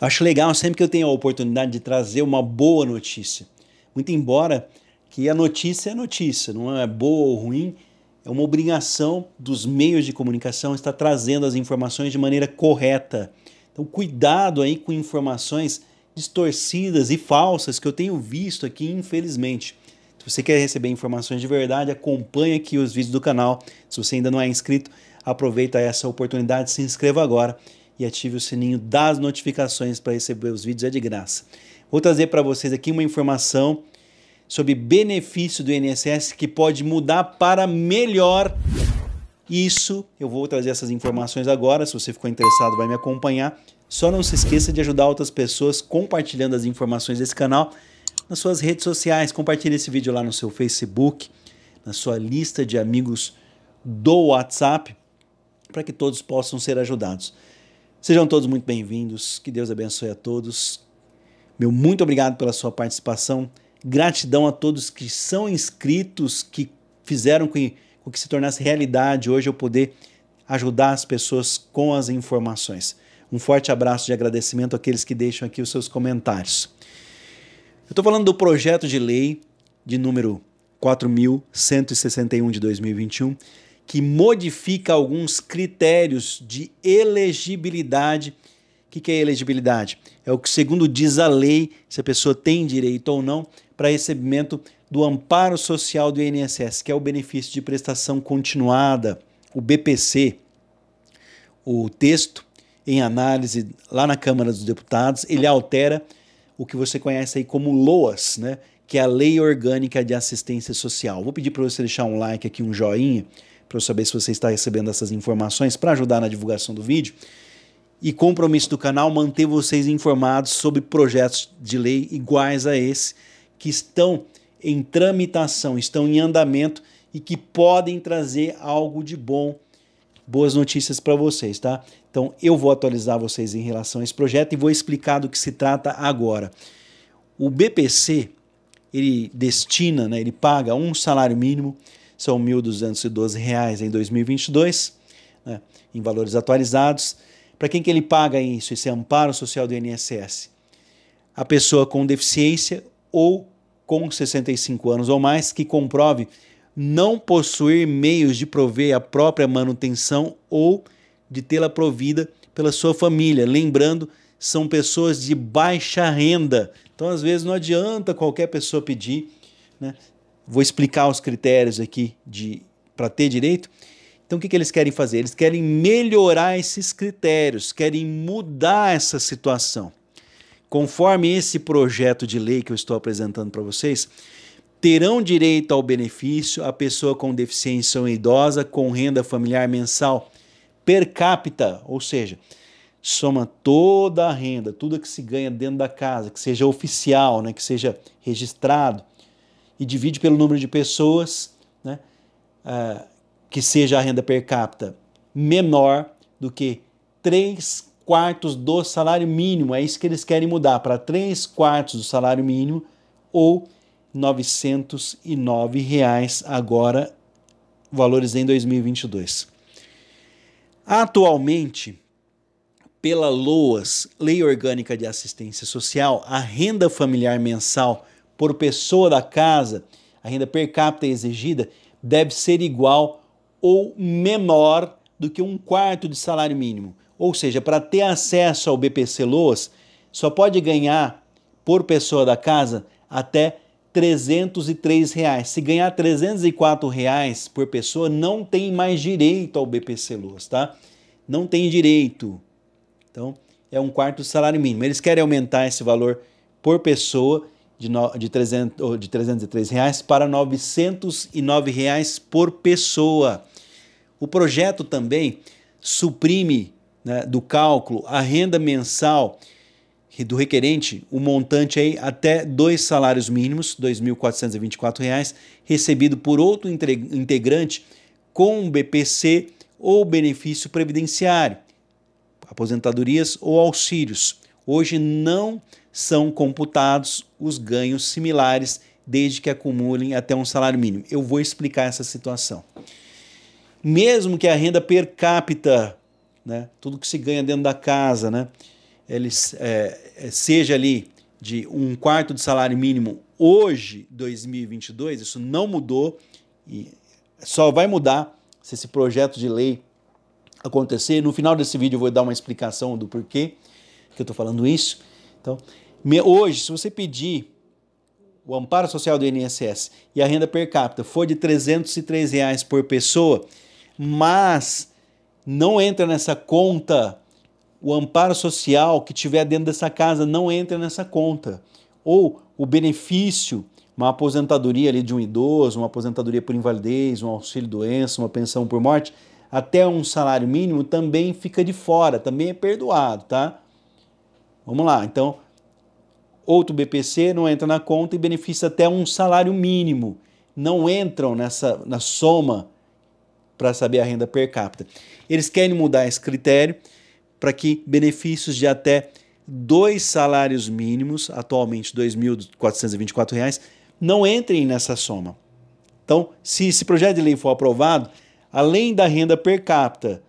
Acho legal sempre que eu tenho a oportunidade de trazer uma boa notícia. Muito embora que a notícia é notícia, não é boa ou ruim, é uma obrigação dos meios de comunicação estar trazendo as informações de maneira correta. Então, cuidado aí com informações distorcidas e falsas que eu tenho visto aqui, infelizmente. Se você quer receber informações de verdade, acompanhe aqui os vídeos do canal. Se você ainda não é inscrito, aproveita essa oportunidade, se inscreva agora e ative o sininho das notificações para receber os vídeos, é de graça. Vou trazer para vocês aqui uma informação sobre benefício do INSS que pode mudar para melhor. Isso, eu vou trazer essas informações agora, se você ficou interessado vai me acompanhar. Só não se esqueça de ajudar outras pessoas compartilhando as informações desse canal nas suas redes sociais. Compartilhe esse vídeo lá no seu Facebook, na sua lista de amigos do WhatsApp, para que todos possam ser ajudados. Sejam todos muito bem-vindos. Que Deus abençoe a todos. Meu muito obrigado pela sua participação. Gratidão a todos que são inscritos, que fizeram com que, se tornasse realidade hoje eu poder ajudar as pessoas com as informações. Um forte abraço de agradecimento àqueles que deixam aqui os seus comentários. Eu estou falando do projeto de lei de número 4161 de 2021 que modifica alguns critérios de elegibilidade. O que, é elegibilidade? É o que, segundo diz a lei, se a pessoa tem direito ou não para recebimento do amparo social do INSS, que é o benefício de prestação continuada, o BPC. O texto em análise lá na Câmara dos Deputados, ele altera o que você conhece aí como LOAS, né? que é a Lei Orgânica de Assistência Social. Vou pedir para você deixar um like aqui, um joinha, para eu saber se você está recebendo essas informações para ajudar na divulgação do vídeo. E compromisso do canal manter vocês informados sobre projetos de lei iguais a esse que estão em tramitação, estão em andamento e que podem trazer algo de bom, boas notícias para vocês, tá? Então eu vou atualizar vocês em relação a esse projeto e vou explicar do que se trata agora. O BPC, ele destina, né, ele paga um salário mínimo são R$ 1.212 em 2022, né, em valores atualizados. Para quem que ele paga isso, esse é amparo social do INSS? A pessoa com deficiência ou com 65 anos ou mais que comprove não possuir meios de prover a própria manutenção ou de tê-la provida pela sua família. Lembrando, são pessoas de baixa renda. Então, às vezes, não adianta qualquer pessoa pedir né, Vou explicar os critérios aqui de para ter direito. Então, o que, que eles querem fazer? Eles querem melhorar esses critérios, querem mudar essa situação. Conforme esse projeto de lei que eu estou apresentando para vocês, terão direito ao benefício a pessoa com deficiência ou idosa com renda familiar mensal per capita, ou seja, soma toda a renda, tudo que se ganha dentro da casa, que seja oficial, né, que seja registrado, e divide pelo número de pessoas, né, uh, que seja a renda per capita menor do que 3 quartos do salário mínimo. É isso que eles querem mudar para 3 quartos do salário mínimo ou R$ reais agora, valores em 2022. Atualmente, pela LOAS, Lei Orgânica de Assistência Social, a renda familiar mensal por pessoa da casa, a renda per capita exigida deve ser igual ou menor do que um quarto de salário mínimo. Ou seja, para ter acesso ao BPC Loas, só pode ganhar por pessoa da casa até R$ 303. Reais. Se ganhar R$ 304 reais por pessoa, não tem mais direito ao BPC Loas, tá? Não tem direito. Então, é um quarto do salário mínimo. Eles querem aumentar esse valor por pessoa de, no, de, 300, de 303 reais para 909 reais por pessoa. O projeto também suprime né, do cálculo a renda mensal do requerente o um montante aí até dois salários mínimos, R$ reais, recebido por outro integrante com BPC ou benefício previdenciário, aposentadorias ou auxílios. Hoje não são computados os ganhos similares, desde que acumulem até um salário mínimo. Eu vou explicar essa situação. Mesmo que a renda per capita, né, tudo que se ganha dentro da casa, né, ele, é, é seja ali de um quarto de salário mínimo hoje, 2022, isso não mudou e só vai mudar se esse projeto de lei acontecer. No final desse vídeo eu vou dar uma explicação do porquê que eu estou falando isso. Então, Hoje, se você pedir o amparo social do INSS e a renda per capita for de 303 reais por pessoa, mas não entra nessa conta o amparo social que tiver dentro dessa casa não entra nessa conta. Ou o benefício, uma aposentadoria ali de um idoso, uma aposentadoria por invalidez, um auxílio doença, uma pensão por morte, até um salário mínimo também fica de fora, também é perdoado, tá? Vamos lá, então outro BPC não entra na conta e beneficia até um salário mínimo. Não entram nessa na soma para saber a renda per capita. Eles querem mudar esse critério para que benefícios de até dois salários mínimos, atualmente R$ 2.424, não entrem nessa soma. Então, se esse projeto de lei for aprovado, além da renda per capita,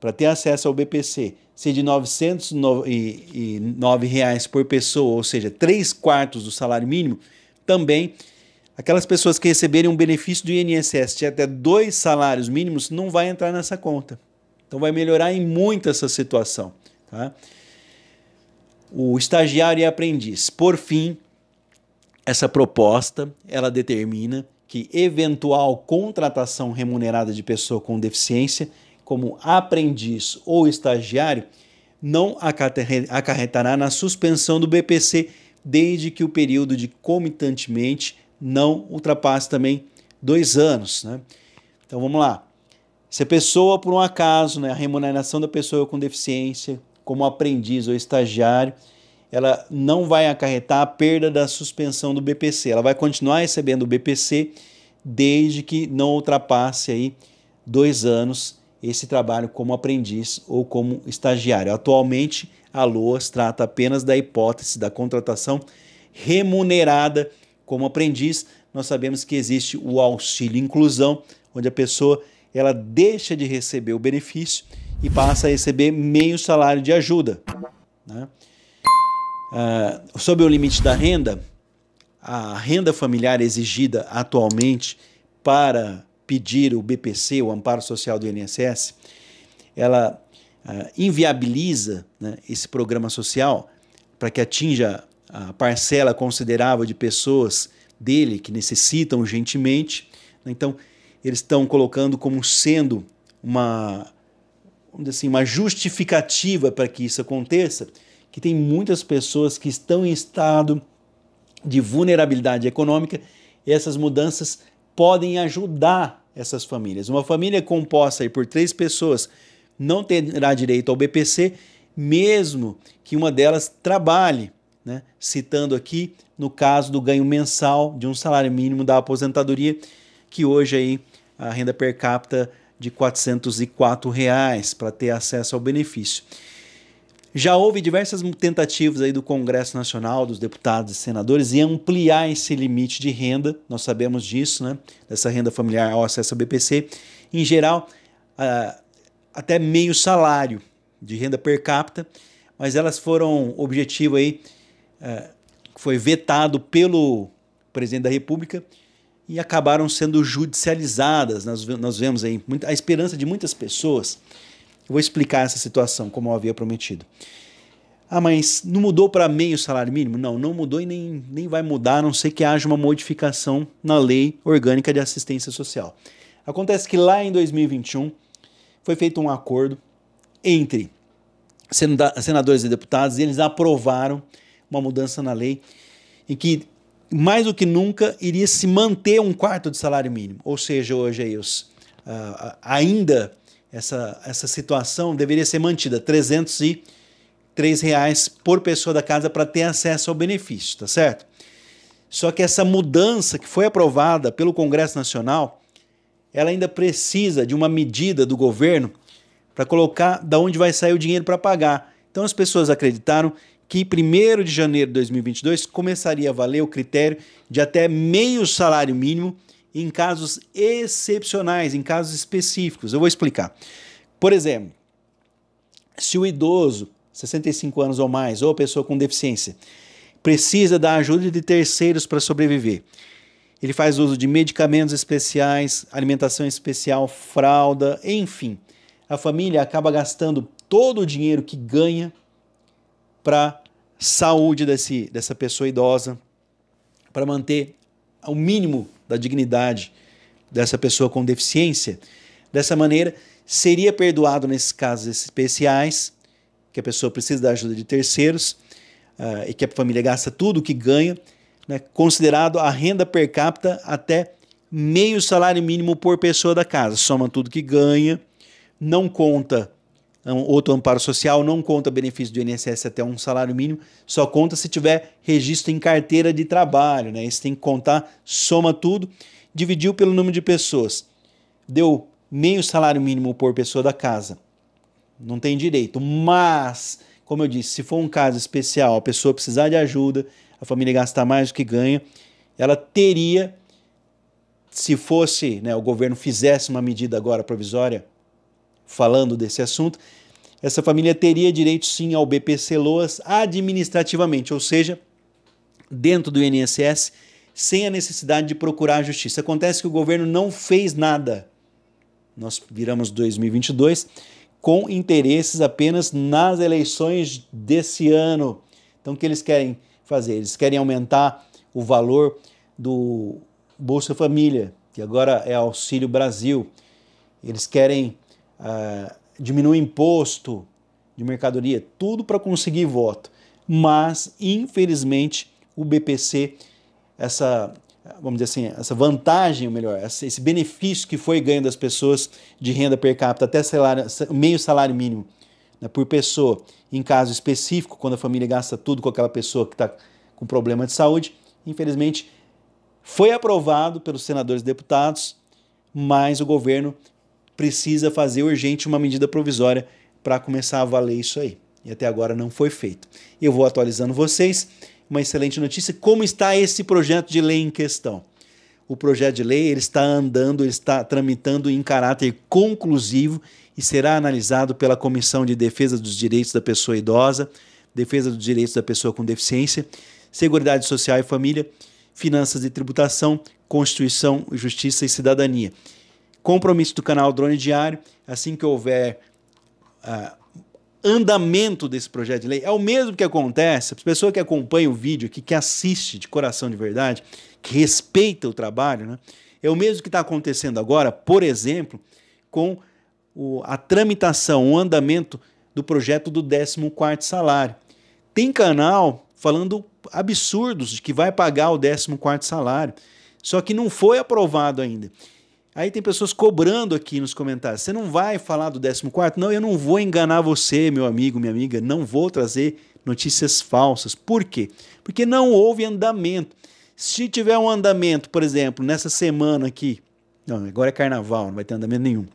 para ter acesso ao BPC, ser de R$ 909 reais por pessoa, ou seja, 3 quartos do salário mínimo, também aquelas pessoas que receberem um benefício do INSS de até dois salários mínimos não vai entrar nessa conta. Então vai melhorar em muito essa situação. Tá? O estagiário e aprendiz. Por fim, essa proposta ela determina que eventual contratação remunerada de pessoa com deficiência como aprendiz ou estagiário não acarretará na suspensão do BPC desde que o período de comitantemente não ultrapasse também dois anos. Né? Então vamos lá. Se a pessoa, por um acaso, né, a remuneração da pessoa com deficiência, como aprendiz ou estagiário, ela não vai acarretar a perda da suspensão do BPC. Ela vai continuar recebendo o BPC desde que não ultrapasse aí dois anos esse trabalho como aprendiz ou como estagiário. Atualmente, a LOAS trata apenas da hipótese da contratação remunerada como aprendiz. Nós sabemos que existe o auxílio inclusão, onde a pessoa ela deixa de receber o benefício e passa a receber meio salário de ajuda. Né? Ah, sobre o limite da renda, a renda familiar exigida atualmente para pedir o BPC, o Amparo Social do INSS, ela uh, inviabiliza né, esse programa social para que atinja a parcela considerável de pessoas dele que necessitam urgentemente. Né. Então, eles estão colocando como sendo uma, vamos dizer assim, uma justificativa para que isso aconteça, que tem muitas pessoas que estão em estado de vulnerabilidade econômica e essas mudanças podem ajudar essas famílias. Uma família composta por três pessoas não terá direito ao BPC, mesmo que uma delas trabalhe. Né? Citando aqui no caso do ganho mensal de um salário mínimo da aposentadoria, que hoje aí a renda per capita de R$ 404 reais para ter acesso ao benefício. Já houve diversas tentativas aí do Congresso Nacional, dos deputados e senadores, em ampliar esse limite de renda, nós sabemos disso, né? Dessa renda familiar ao acesso ao BPC. Em geral, uh, até meio salário de renda per capita, mas elas foram objetivo aí, uh, foi vetado pelo presidente da República e acabaram sendo judicializadas. Nós, nós vemos aí muita, a esperança de muitas pessoas eu vou explicar essa situação, como eu havia prometido. Ah, mas não mudou para meio salário mínimo? Não, não mudou e nem, nem vai mudar, a não ser que haja uma modificação na Lei Orgânica de Assistência Social. Acontece que lá em 2021 foi feito um acordo entre senadores e deputados e eles aprovaram uma mudança na lei em que mais do que nunca iria se manter um quarto de salário mínimo. Ou seja, hoje aí os, uh, ainda essa, essa situação deveria ser mantida, R$ reais por pessoa da casa para ter acesso ao benefício, tá certo? Só que essa mudança que foi aprovada pelo Congresso Nacional, ela ainda precisa de uma medida do governo para colocar da onde vai sair o dinheiro para pagar. Então as pessoas acreditaram que 1 de janeiro de 2022 começaria a valer o critério de até meio salário mínimo em casos excepcionais, em casos específicos. Eu vou explicar. Por exemplo, se o idoso, 65 anos ou mais, ou a pessoa com deficiência, precisa da ajuda de terceiros para sobreviver, ele faz uso de medicamentos especiais, alimentação especial, fralda, enfim. A família acaba gastando todo o dinheiro que ganha para saúde desse, dessa pessoa idosa, para manter o mínimo da dignidade dessa pessoa com deficiência. Dessa maneira, seria perdoado nesses casos especiais, que a pessoa precisa da ajuda de terceiros uh, e que a família gasta tudo o que ganha, né, considerado a renda per capita até meio salário mínimo por pessoa da casa. Soma tudo que ganha, não conta é um, outro amparo social, não conta benefício do INSS até um salário mínimo, só conta se tiver registro em carteira de trabalho, né? Isso tem que contar, soma tudo, dividiu pelo número de pessoas. Deu meio salário mínimo por pessoa da casa. Não tem direito, mas, como eu disse, se for um caso especial, a pessoa precisar de ajuda, a família gastar mais do que ganha, ela teria se fosse, né, o governo fizesse uma medida agora provisória falando desse assunto, essa família teria direito sim ao BPC Loas administrativamente, ou seja, dentro do INSS, sem a necessidade de procurar a justiça. Acontece que o governo não fez nada. Nós viramos 2022 com interesses apenas nas eleições desse ano. Então, o que eles querem fazer? Eles querem aumentar o valor do Bolsa Família, que agora é Auxílio Brasil. Eles querem ah, diminui o imposto de mercadoria, tudo para conseguir voto. Mas, infelizmente, o BPC, essa, vamos dizer assim, essa vantagem, ou melhor, esse benefício que foi ganho das pessoas de renda per capita até salário, meio salário mínimo né, por pessoa, em caso específico, quando a família gasta tudo com aquela pessoa que está com problema de saúde, infelizmente, foi aprovado pelos senadores e deputados, mas o governo precisa fazer urgente uma medida provisória para começar a valer isso aí. E até agora não foi feito. Eu vou atualizando vocês. Uma excelente notícia. Como está esse projeto de lei em questão? O projeto de lei ele está andando, ele está tramitando em caráter conclusivo e será analisado pela Comissão de Defesa dos Direitos da Pessoa Idosa, Defesa dos Direitos da Pessoa com Deficiência, Seguridade Social e Família, Finanças e Tributação, Constituição, Justiça e Cidadania compromisso do canal Drone Diário, assim que houver uh, andamento desse projeto de lei. É o mesmo que acontece, a pessoa que acompanha o vídeo aqui, que assiste de coração de verdade, que respeita o trabalho, né? é o mesmo que está acontecendo agora, por exemplo, com o, a tramitação, o andamento do projeto do 14 salário. Tem canal falando absurdos de que vai pagar o 14 salário, só que não foi aprovado ainda. Aí tem pessoas cobrando aqui nos comentários. Você não vai falar do 14? Não, eu não vou enganar você, meu amigo, minha amiga. Não vou trazer notícias falsas. Por quê? Porque não houve andamento. Se tiver um andamento, por exemplo, nessa semana aqui. Não, agora é carnaval, não vai ter andamento nenhum.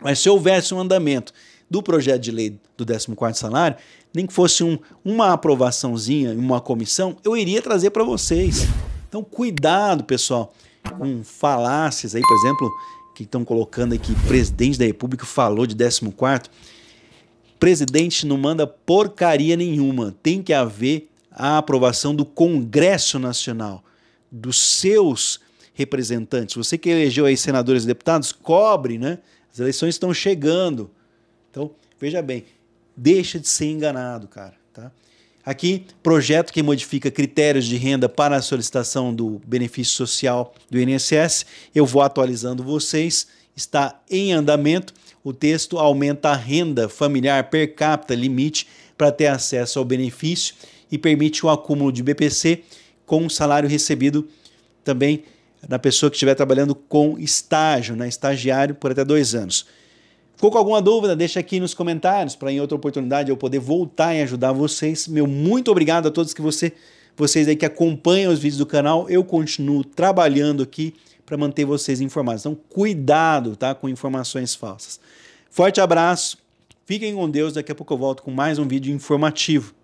Mas se houvesse um andamento do projeto de lei do 14 salário, nem que fosse um, uma aprovaçãozinha, uma comissão, eu iria trazer para vocês. Então, cuidado, pessoal com falácias aí, por exemplo, que estão colocando aqui, presidente da República falou de 14 presidente não manda porcaria nenhuma. Tem que haver a aprovação do Congresso Nacional, dos seus representantes. Você que elegeu aí senadores e deputados, cobre, né? As eleições estão chegando. Então, veja bem, deixa de ser enganado, cara, tá? Aqui, projeto que modifica critérios de renda para a solicitação do benefício social do INSS. Eu vou atualizando vocês, está em andamento. O texto aumenta a renda familiar per capita limite para ter acesso ao benefício e permite o acúmulo de BPC com o salário recebido também da pessoa que estiver trabalhando com estágio, né? estagiário por até dois anos. Ficou com alguma dúvida? Deixa aqui nos comentários para em outra oportunidade eu poder voltar e ajudar vocês. Meu muito obrigado a todos que você, vocês aí que acompanham os vídeos do canal. Eu continuo trabalhando aqui para manter vocês informados. Então, cuidado, tá, com informações falsas. Forte abraço. Fiquem com Deus. Daqui a pouco eu volto com mais um vídeo informativo.